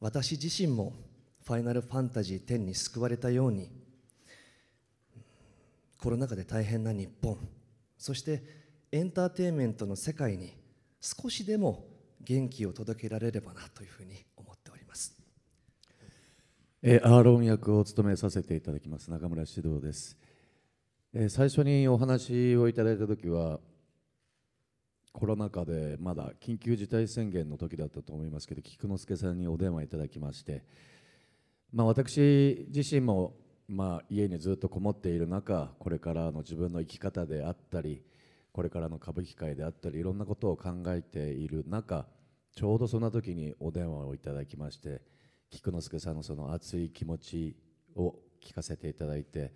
私自身も「ファイナルファンタジー10」に救われたようにコロナ禍で大変な日本そしてエンターテインメントの世界に少しでも元気を届けられればなというふうに思っております、えアーロン役を務めさせていただきます中村獅童です、えー、最初にお話をいただいた時はコロナ禍でまだ緊急事態宣言の時だったと思いますけど菊之助さんにお電話いただきまして、まあ、私自身もまあ家にずっとこもっている中これからの自分の生き方であったりこれからの歌舞伎界であったりいろんなことを考えている中ちょうどそんな時にお電話をいただきまして菊之助さんのその熱い気持ちを聞かせていただいて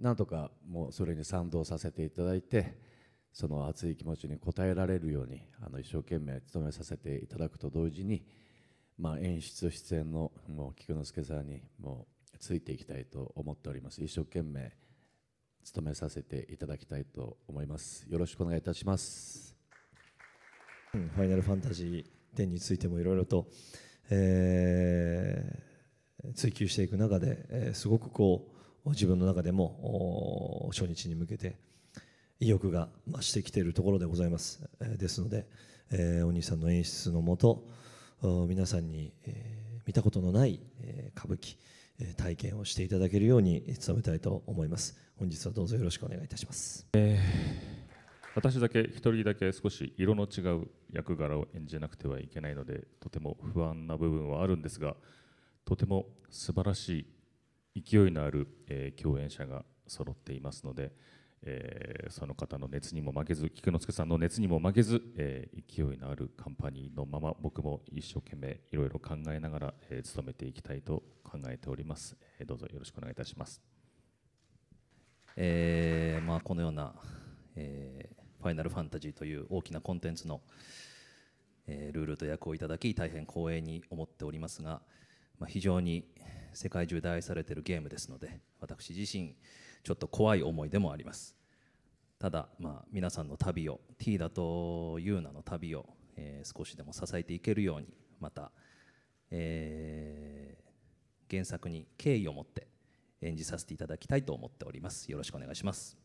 なんとかもうそれに賛同させていただいて。その熱い気持ちに応えられるようにあの一生懸命努めさせていただくと同時に、まあ、演出出演のもう菊之助さんにもうついていきたいと思っております一生懸命努めさせていただきたいと思いますよろしくお願いいたしますファイナルファンタジー10についてもいろいろと、えー、追求していく中で、えー、すごくこう自分の中でも初日に向けて、意欲が増してきているところでございます。えですので、えー、お兄さんの演出のもと皆さんに、えー、見たことのない、えー、歌舞伎、えー、体験をしていただけるように努めたいと思います。本日はどうぞよろしくお願いいたします。えー私だけ一人だけ少し色の違う役柄を演じなくてはいけないのでとても不安な部分はあるんですがとても素晴らしい勢いのある、えー、共演者が揃っていますので、えー、その方の熱にも負けず菊之助さんの熱にも負けず、えー、勢いのあるカンパニーのまま僕も一生懸命いろいろ考えながら、えー、務めていきたいと考えております、えー、どうぞよろしくお願いいたします、えーまあ、このような、えー「ファイナルファンタジー」という大きなコンテンツの、えー、ルールと役をいただき大変光栄に思っておりますが、まあ、非常に世界中で愛されているゲームですので私自身ちょっと怖い思いでもありますただ、まあ、皆さんの旅を T だとユ U ナの旅を、えー、少しでも支えていけるようにまた、えー、原作に敬意を持って演じさせていただきたいと思っておりますよろしくお願いします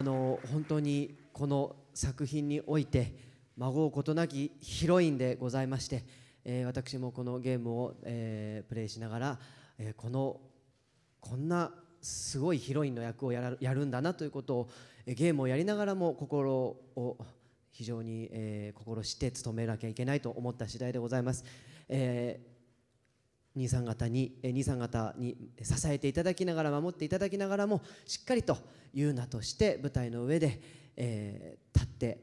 あの本当にこの作品において孫うことなきヒロインでございまして、えー、私もこのゲームを、えー、プレイしながら、えー、このこんなすごいヒロインの役をやるやるんだなということをゲームをやりながらも心を非常に、えー、心して務めなきゃいけないと思った次第でございます。えー兄さん方に兄さん方に支えていただきながら守っていただきながらもしっかりと優奈として舞台の上で、えー、立って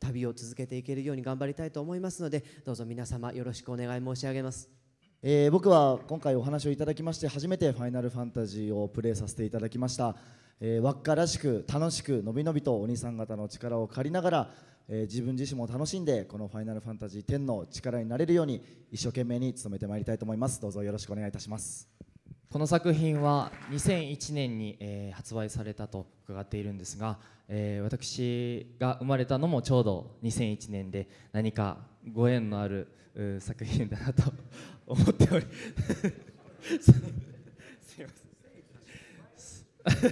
旅を続けていけるように頑張りたいと思いますのでどうぞ皆様よろしくお願い申し上げます。えー、僕は今回お話をいただきまして初めて「ファイナルファンタジー」をプレイさせていただきました、え輪っからしく楽しくのびのびとお兄さん方の力を借りながら、えー、自分自身も楽しんでこの「ファイナルファンタジー10」の力になれるように一生懸命に努めてまいりたいと思いますどうぞよろしくお願いいたしますこの作品は2001年に、えー、発売されたと伺っているんですが、えー、私が生まれたのもちょうど2001年で何かご縁のある作品だなと思っており すみませ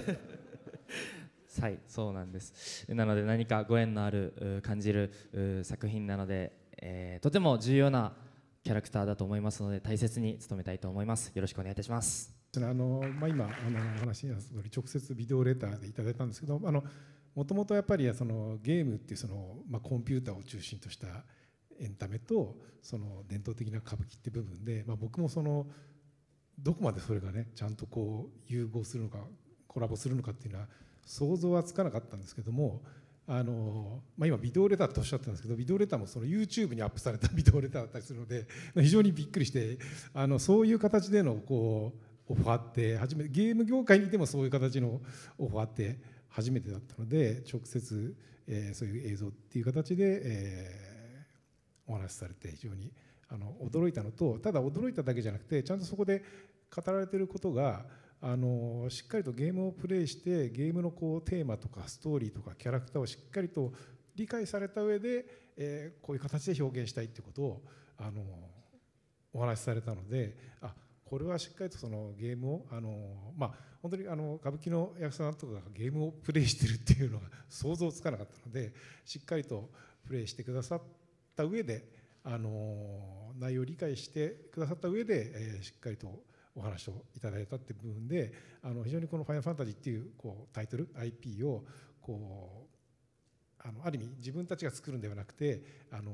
んはいそうなんですなので何かご縁のある感じる作品なので、えー、とても重要なキャラクターだと思いますので大切に努めたいと思いますよろしくお願いいたしますあの、まあ今、今あの話にあった通り直接ビデオレターでいただいたんですけどあのもともとやっぱりそのゲームっていうその、まあ、コンピューターを中心としたエンタメとその伝統的な歌舞伎って部分で、まあ、僕もそのどこまでそれがねちゃんとこう融合するのかコラボするのかっていうのは想像はつかなかったんですけどもあの、まあ、今ビデオレターとおっしゃったんですけどビデオレターもその YouTube にアップされたビデオレターだったりするので非常にびっくりしてあのそういう形でのこうオファーって初めゲーム業界にいてもそういう形のオファーって初めてだったので直接、えー、そういう映像っていう形で、えーお話しされて非常にあの驚いたのとただ驚いただけじゃなくてちゃんとそこで語られてることがあのしっかりとゲームをプレイしてゲームのこうテーマとかストーリーとかキャラクターをしっかりと理解された上で、えー、こういう形で表現したいってことをあのお話しされたのであこれはしっかりとそのゲームをあの、まあ、本当にあの歌舞伎の役者さんとかがゲームをプレイしてるっていうのが想像つかなかったのでしっかりとプレイしてくださっった上であの内容を理解してくださった上で、えー、しっかりとお話をいただいたって部分であの非常にこの「ファイナルファンタジー」っていうこうタイトル IP をこうあのある意味自分たちが作るんではなくてあの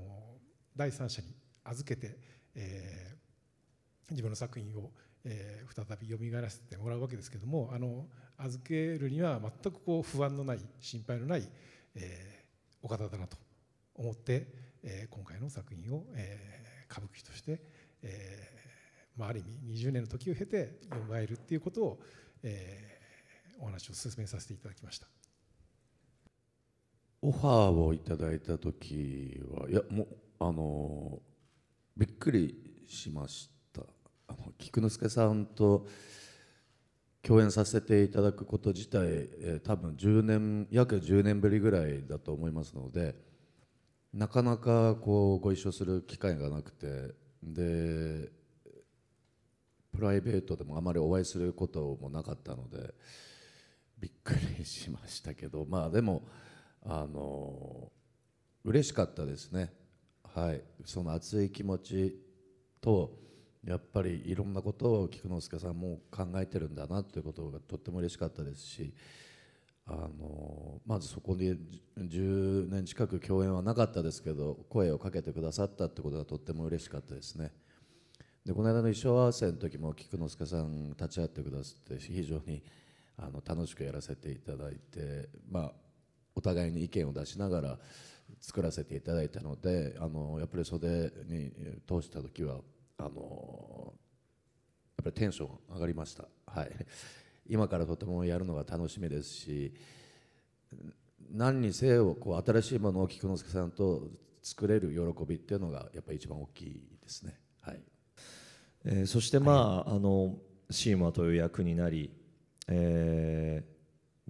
第三者に預けて、えー、自分の作品を、えー、再び蘇らせてもらうわけですけどもあの預けるには全くこう不安のない心配のない、えー、お方だなと思って、えー、今回の作品を、えー、歌舞伎として、えーまあ、ある意味20年の時を経てよみるっていうことを、えー、お話を進めさせていただきましたオファーをいただいた時はいやもうあのびっくりしましたあの菊之助さんと共演させていただくこと自体、えー、多分10年約10年ぶりぐらいだと思いますので。なかなかこうご一緒する機会がなくてでプライベートでもあまりお会いすることもなかったのでびっくりしましたけどまあでもあの嬉しかったですねはいその熱い気持ちとやっぱりいろんなことを菊之助さんも考えてるんだなということがとっても嬉しかったですしあのまずそこで10年近く共演はなかったですけど声をかけてくださったってことがとっても嬉しかったですねでこの間の衣装合わせの時も菊之助さん立ち会ってくださって非常にあの楽しくやらせていただいて、まあ、お互いに意見を出しながら作らせていただいたのであのやっぱり袖に通した時はあのやっぱりテンション上がりました。はい今からとてもやるのが楽しみですし何にせよこう新しいものを菊之助さんと作れる喜びっていうのがやっぱり一番大きいですね。はいえー、そしてまあはい、あのシーマという役になり、え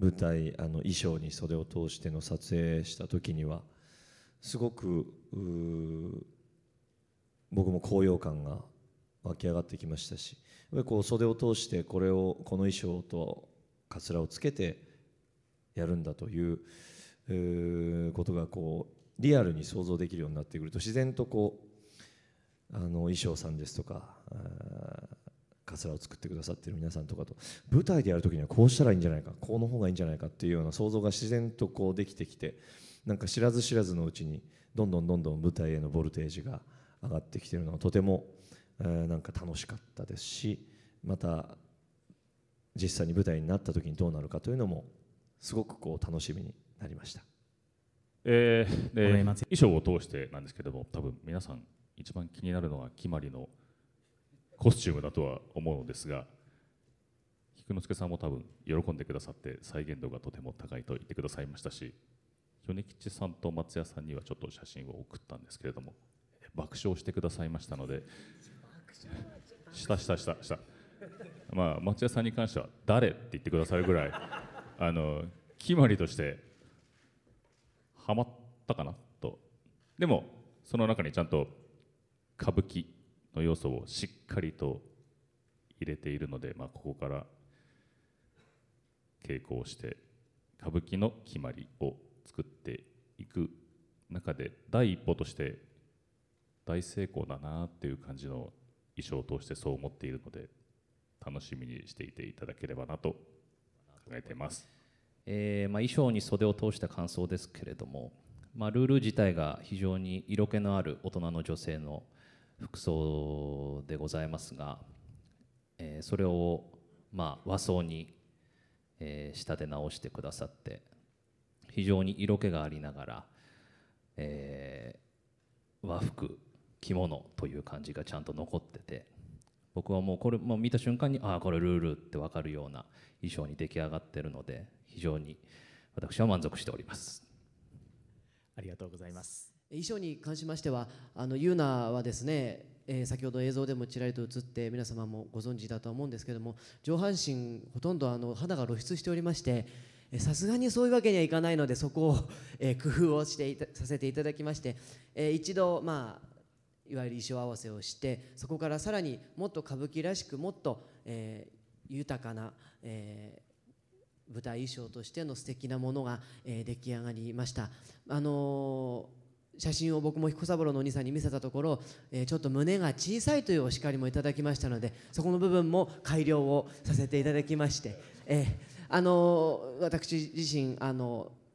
ー、舞台あの衣装に袖を通しての撮影した時にはすごく僕も高揚感が湧き上がってきましたしこう袖を通してこれをこの衣装とかつらをつけてやるんだということがこうリアルに想像できるようになってくると自然とこうあの衣装さんですとかかつらを作ってくださってる皆さんとかと舞台でやる時にはこうしたらいいんじゃないかこうの方がいいんじゃないかっていうような想像が自然とこうできてきてなんか知らず知らずのうちにどんどんどんどん舞台へのボルテージが上がってきてるのはとてもなんか楽しかったですしまた実際に舞台になった時にどうなるかというのもすごくこう楽しみになりました、えー、で衣装を通してなんですけども多分皆さん一番気になるのは決まりのコスチュームだとは思うのですが菊之助さんも多分喜んでくださって再現度がとても高いと言ってくださいましたし米吉さんと松也さんにはちょっと写真を送ったんですけれども爆笑してくださいましたので。したしたしたしたまあ松屋さんに関しては「誰?」って言ってくださるぐらいあの決まりとしてはまったかなとでもその中にちゃんと歌舞伎の要素をしっかりと入れているので、まあ、ここから傾向して歌舞伎の決まりを作っていく中で第一歩として大成功だなっていう感じの衣装を通してそう思っているので楽しみにしていていただければなと考えています、えー、まあ、衣装に袖を通した感想ですけれども、まあ、ルール自体が非常に色気のある大人の女性の服装でございますが、えー、それをまあ和装に、えー、仕立て直してくださって非常に色気がありながら、えー、和服着物という感じがちゃんと残ってて僕はもうこれも見た瞬間にああこれルールって分かるような衣装に出来上がってるので非常に私は満足しておりますありがとうございます衣装に関しましてはあのユーナはですねえー、先ほど映像でもちらりと映って皆様もご存知だとは思うんですけども上半身ほとんどあの肌が露出しておりましてさすがにそういうわけにはいかないのでそこを、えー、工夫をしてさせていただきまして、えー、一度まあいわゆる衣装合わせをしてそこからさらにもっと歌舞伎らしくもっと、えー、豊かな、えー、舞台衣装としての素敵なものが、えー、出来上がりました。あのー写真を僕も彦三郎のお兄さんに見せたところ、えー、ちょっと胸が小さいというお叱りもいただきましたのでそこの部分も改良をさせていただきまして、えーあのー、私自身、あのー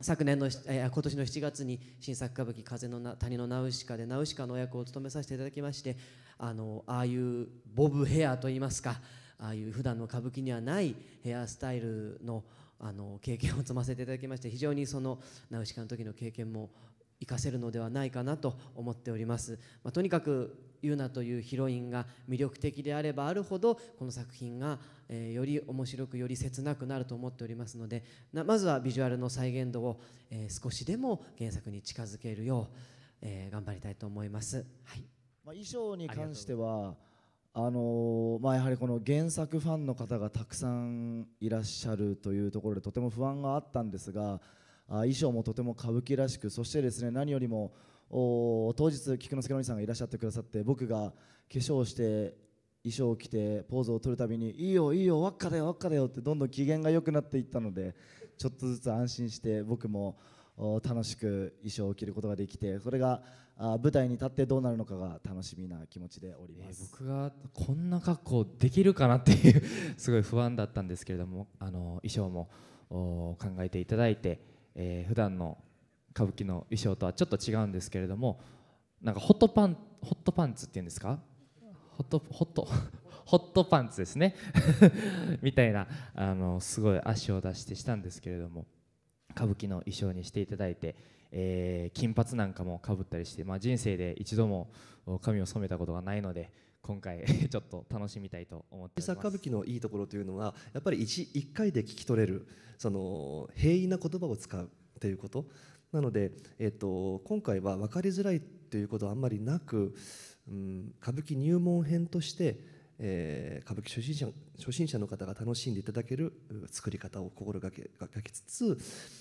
昨年の、えー、今年の7月に新作歌舞伎「風のな谷のナウシカ」でナウシカの役を務めさせていただきましてあのああいうボブヘアといいますかああいう普段の歌舞伎にはないヘアスタイルのあの経験を積ませていただきまして非常にそのナウシカの時の経験も活かせるのではないかなと思っております、まあ、とにかくユナというヒロインが魅力的であればあるほどこの作品が、えー、より面白くより切なくなると思っておりますのでまずはビジュアルの再現度を、えー、少しでも原作に近づけるよう、えー、頑張りたいと思います、はいまあ、衣装に関してはあのまあ、やはりこの原作ファンの方がたくさんいらっしゃるというところでとても不安があったんですが衣装もとても歌舞伎らしくそしてですね何よりも当日菊之助のお兄さんがいらっしゃってくださって僕が化粧して衣装を着てポーズを取るたびに「いいよいいよ輪っかだよ輪っかだよ」ってどんどん機嫌が良くなっていったのでちょっとずつ安心して僕も楽しく衣装を着ることができてそれが舞台に立ってどうなるのかが楽しみな気持ちでおります、えー、僕がこんな格好できるかなっていうすごい不安だったんですけれどもあの衣装も考えていただいて。えー、普段の歌舞伎の衣装とはちょっと違うんですけれどもなんかホットパンホットパンツっていうんですかホットホット ホットパンツですね みたいなあのすごい足を出してしたんですけれども歌舞伎の衣装にしていただいて、えー、金髪なんかもかぶったりして、まあ、人生で一度も髪を染めたことがないので。今回 ちょっと楽しみたいと思ってます歌舞伎のいいところというのはやっぱり 1, 1回で聞き取れるその平易な言葉を使うということなので、えっと、と今回は分かりづらいということはあんまりなく、うん、歌舞伎入門編としてえー、歌舞伎初心者初心者の方が楽しんでいただける作り方を心がけがけつつ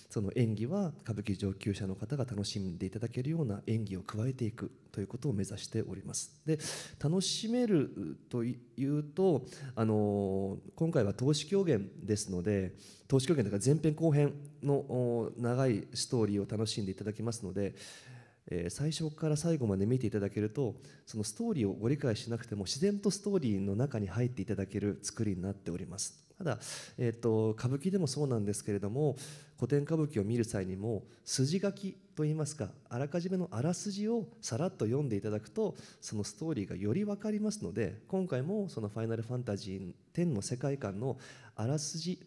その演技は歌舞伎上級者の方が楽しんでいただけるような演技を加えていくということを目指しております。で楽しめるというと、あのー、今回は投資狂言ですので投資狂言というか前編後編の長いストーリーを楽しんでいただきますので。えー、最初から最後まで見ていただけるとそのストーリーをご理解しなくても自然とストーリーの中に入っていただける作りになっておりますただ、えーと、歌舞伎でもそうなんですけれども古典歌舞伎を見る際にも筋書きといいますかあらかじめのあらすじをさらっと読んでいただくとそのストーリーがより分かりますので今回もその「ファイナルファンタジー10」の世界観のあらすじ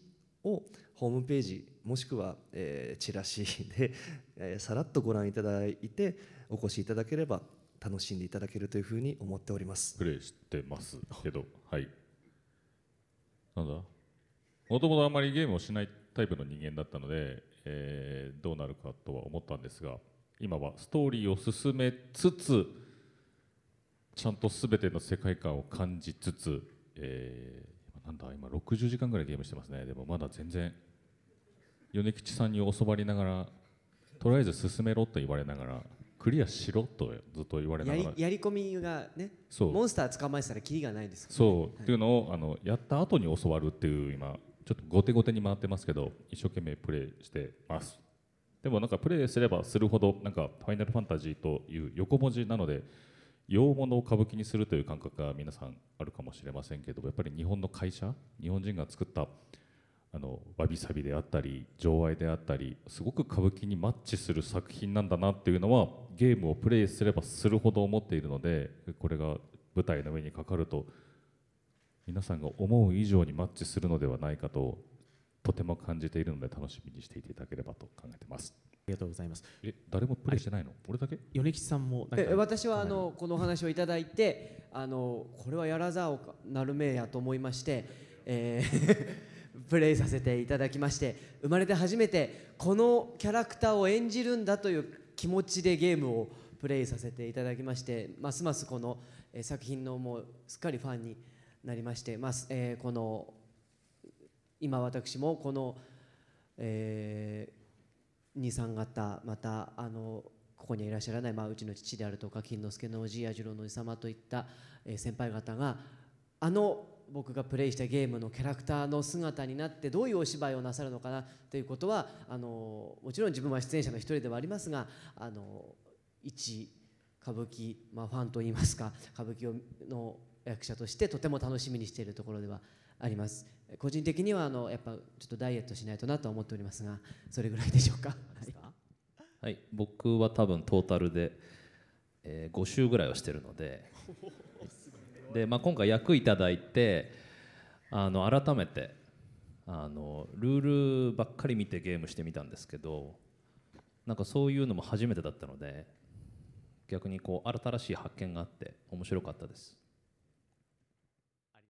をホームページもしくは、えー、チラシで、えー、さらっとご覧いただいてお越しいただければ楽しんでいただけるというふうに思っておりますプレイしてますけどはいなんだもともとあんまりゲームをしないタイプの人間だったので、えー、どうなるかとは思ったんですが今はストーリーを進めつつちゃんと全ての世界観を感じつつ、えー、なんだ今60時間ぐらいゲームしてますねでもまだ全然米吉さんに教わりながらとりあえず進めろと言われながらクリアしろとずっと言われながらやり込みがねそうモンスター捕まえたらキリがないですから、ね、そう、はい、っていうのをあのやった後に教わるっていう今ちょっと後手後手に回ってますけど一生懸命プレイしてますでもなんかプレイすればするほどなんか「ファイナルファンタジー」という横文字なので洋物を歌舞伎にするという感覚が皆さんあるかもしれませんけどやっぱり日本の会社日本人が作ったあのわびさびであったり情愛であったりすごく歌舞伎にマッチする作品なんだなっていうのはゲームをプレイすればするほど思っているのでこれが舞台の上にかかると皆さんが思う以上にマッチするのではないかととても感じているので楽しみにしていただければと考えてます。ありがとうございます。え、誰もプレイしてないの？俺だけ？米吉さんもえ、私はあのこの話をいただいて、あのこれはやらざるをなるめやと思いまして、えープレイさせていただきまして生まれて初めてこのキャラクターを演じるんだという気持ちでゲームをプレイさせていただきましてますますこの作品のもうすっかりファンになりましてまえー、この今私もこの、えー、23型またあのここにいらっしゃらない、まあ、うちの父であるとか金之助のおじいや次郎のおじ様といった、えー、先輩方があの僕がプレイしたゲームのキャラクターの姿になってどういうお芝居をなさるのかなということはあのもちろん自分は出演者の一人ではありますがあの一歌舞伎、まあ、ファンといいますか歌舞伎の役者としてとても楽しみにしているところではあります個人的にはあのやっぱちょっとダイエットしないとなと思っておりますがそれぐらいでしょうかはい僕は多分トータルで、えー、5週ぐらいはしてるのでで、まあ、今回役いただいてあの改めてあのルールばっかり見てゲームしてみたんですけどなんかそういうのも初めてだったので逆にこう新しい発見があって面白かったです。